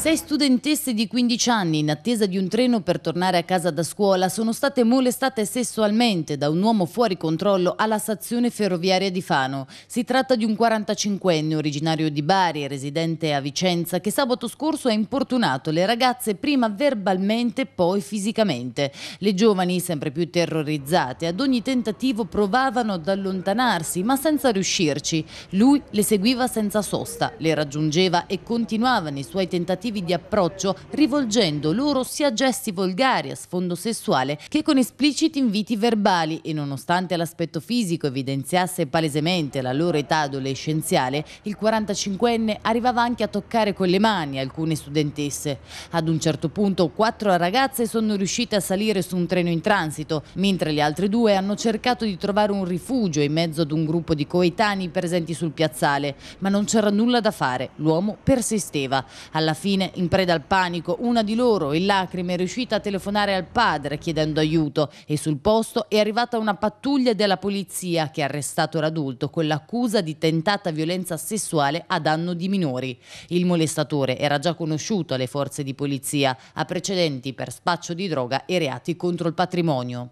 Sei studentesse di 15 anni in attesa di un treno per tornare a casa da scuola sono state molestate sessualmente da un uomo fuori controllo alla stazione ferroviaria di Fano. Si tratta di un 45enne originario di Bari, residente a Vicenza, che sabato scorso ha importunato le ragazze prima verbalmente, poi fisicamente. Le giovani, sempre più terrorizzate, ad ogni tentativo provavano ad allontanarsi, ma senza riuscirci. Lui le seguiva senza sosta, le raggiungeva e continuava nei suoi tentativi tentativi di approccio rivolgendo loro sia gesti volgari a sfondo sessuale che con espliciti inviti verbali e nonostante l'aspetto fisico evidenziasse palesemente la loro età adolescenziale, il 45enne arrivava anche a toccare con le mani alcune studentesse. Ad un certo punto quattro ragazze sono riuscite a salire su un treno in transito, mentre le altre due hanno cercato di trovare un rifugio in mezzo ad un gruppo di coetanei presenti sul piazzale, ma non c'era nulla da fare, l'uomo persisteva. Alla fine bambine in preda al panico. Una di loro, in lacrime, è riuscita a telefonare al padre chiedendo aiuto e sul posto è arrivata una pattuglia della polizia che ha arrestato l'adulto con l'accusa di tentata violenza sessuale a danno di minori. Il molestatore era già conosciuto alle forze di polizia, ha precedenti per spaccio di droga e reati contro il patrimonio.